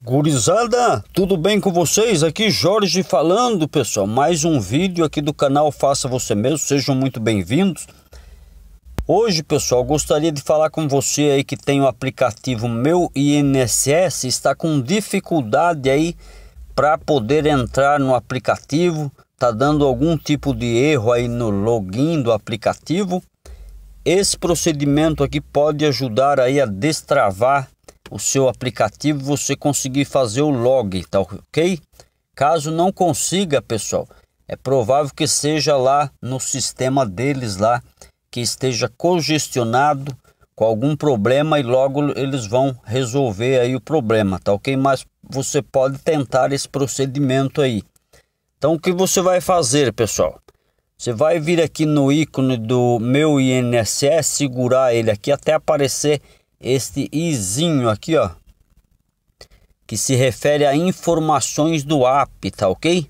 Gurizada, tudo bem com vocês? Aqui Jorge falando, pessoal. Mais um vídeo aqui do canal Faça Você Mesmo. Sejam muito bem-vindos. Hoje, pessoal, gostaria de falar com você aí que tem o aplicativo Meu INSS, está com dificuldade aí para poder entrar no aplicativo, tá dando algum tipo de erro aí no login do aplicativo. Esse procedimento aqui pode ajudar aí a destravar o seu aplicativo, você conseguir fazer o log, tá ok? Caso não consiga, pessoal, é provável que seja lá no sistema deles lá que esteja congestionado com algum problema e logo eles vão resolver aí o problema, tá ok? Mas você pode tentar esse procedimento aí. Então o que você vai fazer, pessoal? Você vai vir aqui no ícone do meu INSS, segurar ele aqui até aparecer este izinho aqui, ó, que se refere a informações do app, tá ok?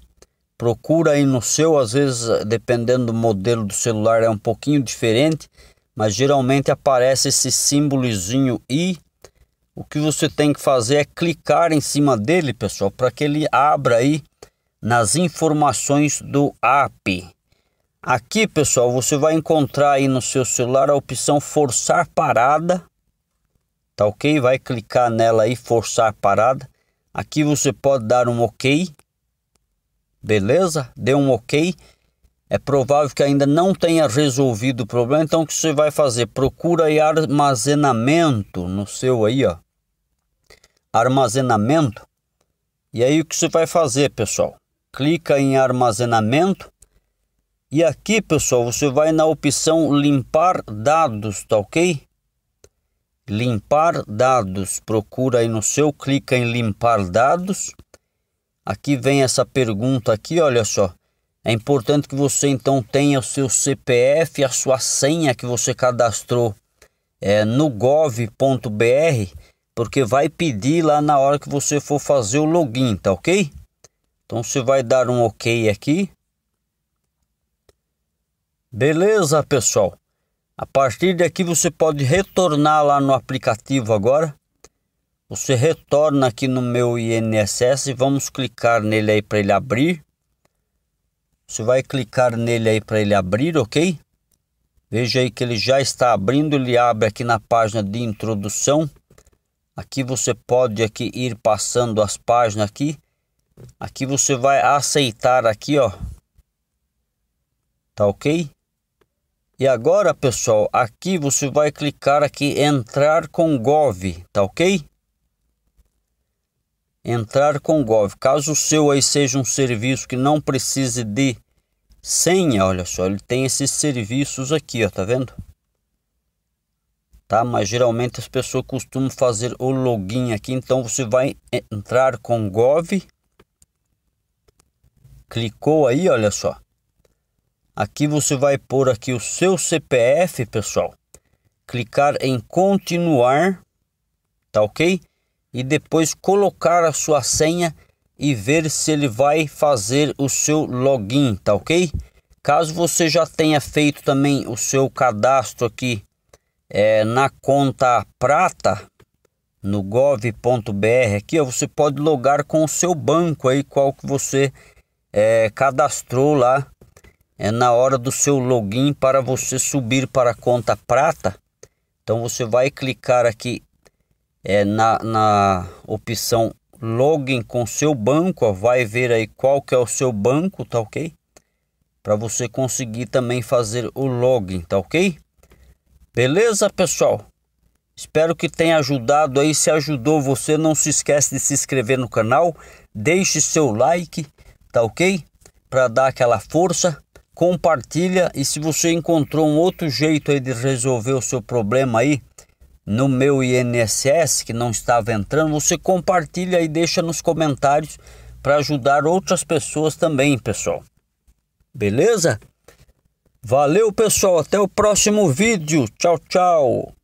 Procura aí no seu, às vezes, dependendo do modelo do celular, é um pouquinho diferente, mas geralmente aparece esse símbolozinho i. O que você tem que fazer é clicar em cima dele, pessoal, para que ele abra aí nas informações do app. Aqui, pessoal, você vai encontrar aí no seu celular a opção forçar parada, Tá ok? Vai clicar nela aí, forçar a parada. Aqui você pode dar um ok. Beleza? Deu um ok. É provável que ainda não tenha resolvido o problema. Então o que você vai fazer? Procura aí armazenamento no seu aí, ó. Armazenamento. E aí o que você vai fazer, pessoal? Clica em armazenamento. E aqui, pessoal, você vai na opção limpar dados, tá ok? limpar dados. Procura aí no seu, clica em limpar dados. Aqui vem essa pergunta aqui, olha só. É importante que você então tenha o seu CPF, a sua senha que você cadastrou é, no gov.br, porque vai pedir lá na hora que você for fazer o login, tá ok? Então você vai dar um ok aqui. Beleza, pessoal? A partir daqui você pode retornar lá no aplicativo agora. Você retorna aqui no meu INSS, vamos clicar nele aí para ele abrir. Você vai clicar nele aí para ele abrir, ok? Veja aí que ele já está abrindo, ele abre aqui na página de introdução. Aqui você pode aqui ir passando as páginas aqui. Aqui você vai aceitar aqui, ó. Tá ok? E agora, pessoal, aqui você vai clicar aqui entrar com Gov, tá ok? Entrar com Gov. Caso o seu aí seja um serviço que não precise de senha, olha só, ele tem esses serviços aqui, ó, tá vendo? Tá, mas geralmente as pessoas costumam fazer o login aqui, então você vai entrar com Gov. Clicou aí, olha só Aqui você vai pôr aqui o seu CPF, pessoal. Clicar em continuar, tá ok? E depois colocar a sua senha e ver se ele vai fazer o seu login, tá ok? Caso você já tenha feito também o seu cadastro aqui é, na conta prata no gov.br aqui, ó, você pode logar com o seu banco aí qual que você é, cadastrou lá é na hora do seu login para você subir para a conta prata. Então você vai clicar aqui é, na, na opção login com seu banco, ó, vai ver aí qual que é o seu banco, tá ok? Para você conseguir também fazer o login, tá ok? Beleza, pessoal? Espero que tenha ajudado aí. Se ajudou você, não se esquece de se inscrever no canal, deixe seu like, tá ok? Para dar aquela força compartilha e se você encontrou um outro jeito aí de resolver o seu problema aí no meu INSS que não estava entrando, você compartilha e deixa nos comentários para ajudar outras pessoas também, pessoal. Beleza? Valeu, pessoal, até o próximo vídeo. Tchau, tchau.